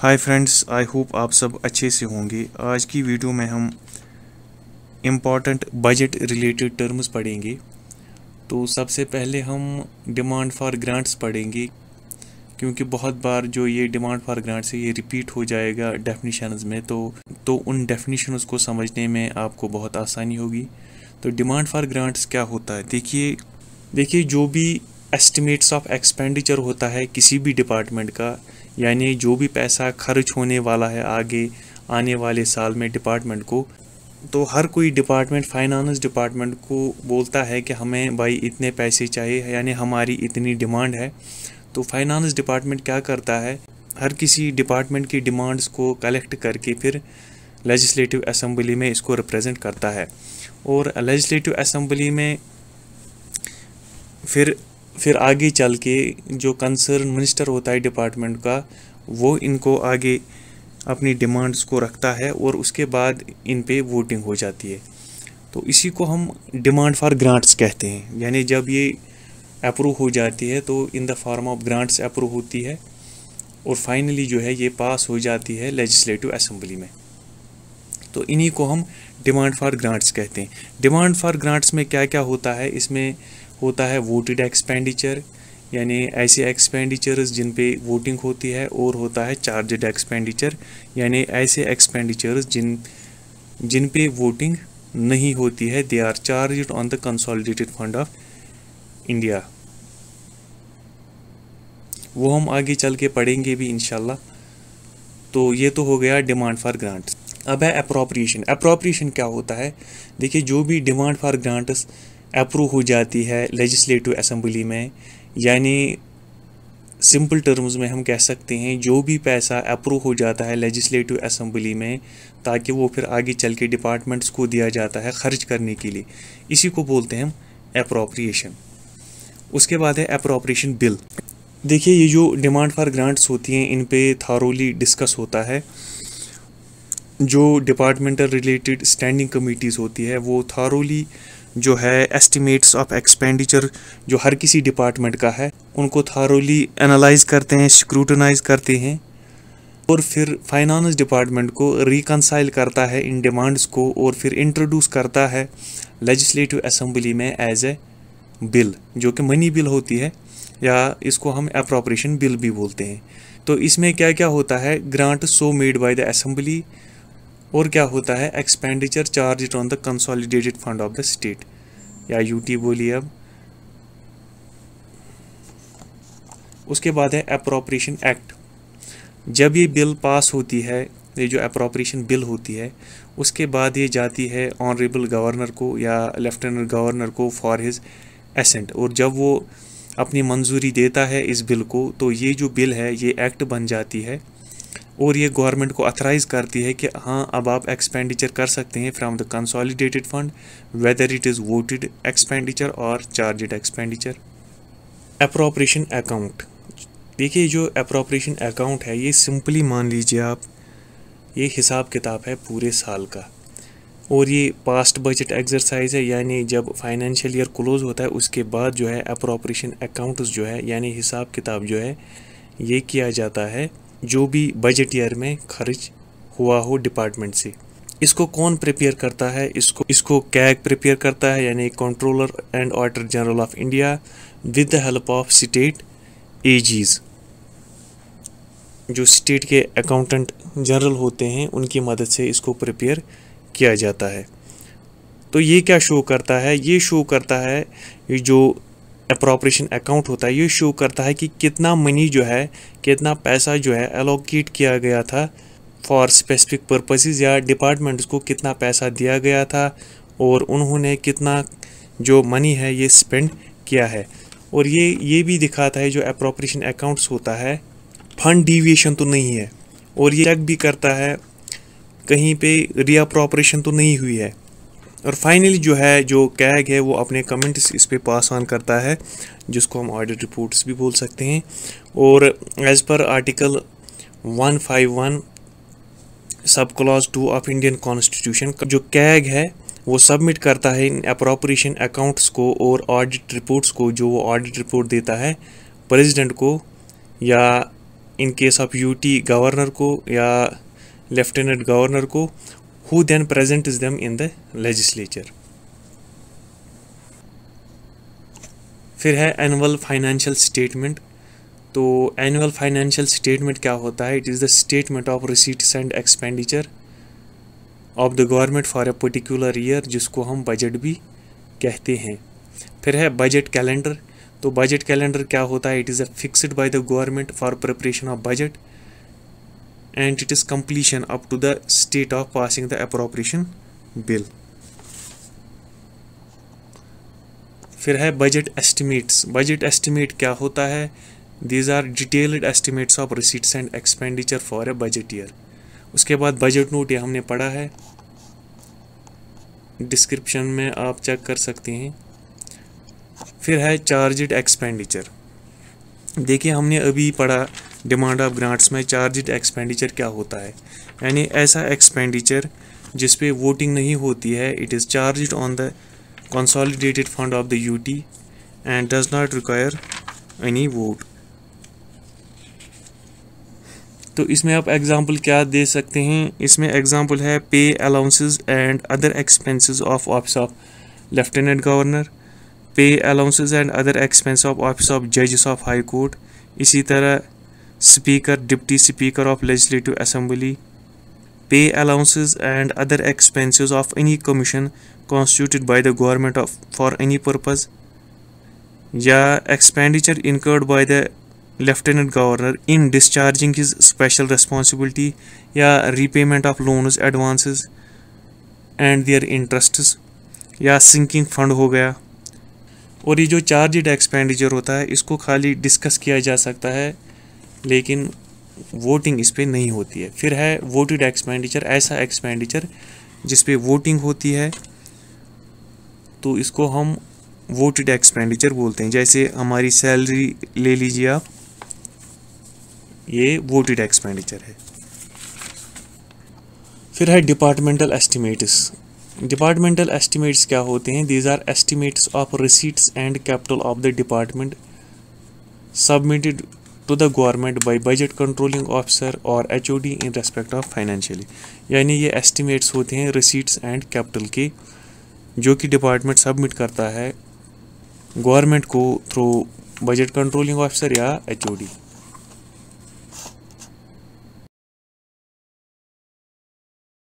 Hi friends I hope आप सब अच्छे से होंगे आज की वीडियो में हम इम्पॉर्टेंट बजट रिलेटेड टर्म्स पढ़ेंगे तो सबसे पहले हम डिमांड फॉर ग्रांट्स पढ़ेंगे क्योंकि बहुत बार जो ये डिमांड फॉर ग्रांट्स है ये रिपीट हो जाएगा डेफिनेशंस में तो तो उन डेफिनेशंस को समझने में आपको बहुत आसानी होगी तो डिमांड फॉर ग्रांट्स क्या होता है देखिए देखिए जो भी एस्टिमेट्स ऑफ एक्सपेंडिचर होता है किसी भी डिपार्टमेंट का यानी जो भी पैसा खर्च होने वाला है आगे आने वाले साल में डिपार्टमेंट को तो हर कोई डिपार्टमेंट फाइनेंस डिपार्टमेंट को बोलता है कि हमें भाई इतने पैसे चाहिए यानी हमारी इतनी डिमांड है तो फाइनेंस डिपार्टमेंट क्या करता है हर किसी डिपार्टमेंट की डिमांड्स को कलेक्ट करके फिर लेजिस्लेटिव असम्बली में इसको रिप्रेजेंट करता है और लेजिस्लेटिव असम्बली में फिर फिर आगे चल के जो कंसर्न मिनिस्टर होता है डिपार्टमेंट का वो इनको आगे अपनी डिमांड्स को रखता है और उसके बाद इन पे वोटिंग हो जाती है तो इसी को हम डिमांड फॉर ग्रांट्स कहते हैं यानी जब ये अप्रूव हो जाती है तो in the form of grants approve होती है और फाइनली जो है ये पास हो जाती है लेजिस्लेटिव असम्बली में तो इन्हीं को हम डिमांड फॉर ग्रांट्स कहते हैं डिमांड फॉर ग्रांट्स में क्या क्या होता है इसमें होता है वोटेड एक्सपेंडिचर यानी ऐसे एक्सपेंडिचर्स जिन पे वोटिंग होती है और होता है चार्जेड एक्सपेंडिचर यानी ऐसे एक्सपेंडिचर्स जिन जिन पे वोटिंग नहीं होती है they are charged on the consolidated fund of India वो हम आगे चल के पढ़ेंगे भी इन तो ये तो हो गया डिमांड फॉर ग्रांट्स अब है अप्रोप्रिएशन अप्रोप्रिएशन क्या होता है देखिए जो भी डिमांड फॉर ग्रांट्स अप्रूव हो जाती है लेजिस्लेटिव असम्बली में यानी सिंपल टर्म्स में हम कह सकते हैं जो भी पैसा अप्रूव हो जाता है लेजिस्लेटिव असम्बली में ताकि वो फिर आगे चल के डिपार्टमेंट्स को दिया जाता है खर्च करने के लिए इसी को बोलते हैं हम अप्रोप्रिएशन उसके बाद है अप्रोप्रिएशन बिल देखिए ये जो डिमांड फॉर ग्रांट्स होती हैं इन पर थारोली डिस्कस होता है जो डिपार्टमेंटल रिलेटेड स्टैंडिंग कमिटीज़ होती है वो थारोली जो है एस्टिमेट्स ऑफ एक्सपेंडिचर जो हर किसी डिपार्टमेंट का है उनको थारोली एनालाइज करते हैं स्क्रूटनाइज करते हैं और फिर फाइनेंस डिपार्टमेंट को रिकनसाइल करता है इन डिमांड्स को और फिर इंट्रोड्यूस करता है लेजिस्लेटिव असम्बली में एज ए बिल जो कि मनी बिल होती है या इसको हम अप्रोप्रेशन बिल भी बोलते हैं तो इसमें क्या क्या होता है grant so made by the assembly और क्या होता है expenditure charge on the consolidated fund of the state या यूटी बोलिए अब उसके बाद है अप्रोप्रिएशन एक्ट जब ये बिल पास होती है ये जो अप्रोप्रिएशन बिल होती है उसके बाद ये जाती है ऑनरेबल गवर्नर को या लेफ्टिनेंट गवर्नर को फॉर हिज एसेंट और जब वो अपनी मंजूरी देता है इस बिल को तो ये जो बिल है ये एक्ट बन जाती है और ये गवर्नमेंट को अथराइज़ करती है कि हाँ अब आप एक्सपेंडिचर कर सकते हैं from the consolidated fund whether it is voted expenditure और चार्जेड एक्सपेंडिचर अप्रोप्रेशन अकाउंट देखिए जो अप्रोप्रेशन अकाउंट है ये सिंपली मान लीजिए आप ये हिसाब किताब है पूरे साल का और ये पास्ट बजट एक्सरसाइज है यानी जब फाइनेंशियल ईयर क्लोज होता है उसके बाद जो है अप्रोप्रेशन अकाउंट्स जो है यानी हिसाब किताब जो है ये किया जाता है जो भी बजट ईयर में खर्च हुआ हो डिपार्टमेंट से इसको कौन प्रिपेयर करता है इसको इसको कैग प्रिपेयर करता है यानी controller and auditor general of India with the help of state AGs जो स्टेट के अकाउंटेंट जनरल होते हैं उनकी मदद से इसको प्रिपेयर किया जाता है तो ये क्या शो करता है ये शो करता है जो अप्रोप्रिएशन अकाउंट होता है ये शो करता है कि कितना मनी जो है कितना पैसा जो है एलोकेट किया गया था फॉर स्पेसिफिक पर्पसेस या डिपार्टमेंट्स को कितना पैसा दिया गया था और उन्होंने कितना जो मनी है ये स्पेंड किया है और ये ये भी दिखाता है जो अप्रोप्रिएशन अकाउंट्स होता है फंड डिविएशन तो नहीं है और ये चेक भी करता है कहीं पे रीअप्रोप्रिएशन तो नहीं हुई है और फाइनली जो है जो कैग है वो अपने कमेंट्स इस पर पास ऑन करता है जिसको हम ऑडिट रिपोर्ट्स भी बोल सकते हैं और as per article 151 sub clause two of Indian constitution जो कैग है वो सबमिट करता है इन अप्रोप्रिएशन अकाउंट्स को और ऑडिट रिपोर्ट्स को जो वो ऑडिट रिपोर्ट देता है प्रेसिडेंट को या in case of UT governor को या लेफ्टिनेंट गवर्नर को who then presents them in the legislature. फिर है एनुअल फाइनेंशियल स्टेटमेंट तो एनुअल फाइनेंशियल स्टेटमेंट क्या होता है it is the statement of receipts and expenditure of the government for a particular year जिसको हम बजट भी कहते हैं फिर है बजट कैलेंडर तो बजट कैलेंडर क्या होता है it is a fixed by the government for preparation of budget and it is completion up to the state of passing the appropriation bill फिर है बजट एस्टिमेट्स बजट एस्टिमेट क्या होता है these are detailed estimates of receipts and expenditure for a budget year उसके बाद budget note ये हमने पढ़ा है डिस्क्रिप्शन में आप चेक कर सकते हैं फिर है चार्जड एक्सपेंडिचर देखिए हमने अभी पढ़ा डिमांड ऑफ ग्रांट्स में चार्ज एक्सपेंडिचर क्या होता है यानी ऐसा एक्सपेंडिचर जिस पे वोटिंग नहीं होती है it is charge on the consolidated fund of the UT and does not require any vote तो इसमें आप एग्जाम्पल क्या दे सकते हैं इसमें एग्जाम्पल है pay allowances and other expenses of office of lieutenant governor pay allowances and other expense of office of जजेस of high court इसी तरह speaker deputy speaker of legislative assembly pay allowances and other expenses of any commission constituted by the government of for any purpose या expenditure incurred by the lieutenant governor in discharging his special responsibility या repayment of loans advances and their interest या sinking fund हो गया और ये जो charged expenditure होता है इसको खाली डिस्कस किया जा सकता है लेकिन वोटिंग इस पर नहीं होती है फिर है वोटेड एक्सपेंडिचर ऐसा एक्सपेंडिचर जिस पर वोटिंग होती है तो इसको हम वोटेड एक्सपेंडिचर बोलते हैं जैसे हमारी सैलरी ले लीजिए आप ये वोटेड एक्सपेंडिचर है फिर है डिपार्टमेंटल एस्टिमेट्स डिपार्टमेंटल एस्टिमेट्स क्या होते हैं these are estimates of receipts and capital of the department submitted to the government by budget controlling officer और H in respect of financially यानी ये एस्टिमेट्स होते हैं रिसीट्स एंड कैपिटल के जो कि डिपार्टमेंट सबमिट करता है गवर्नमेंट को थ्रू बजट कंट्रोलिंग ऑफिसर या एच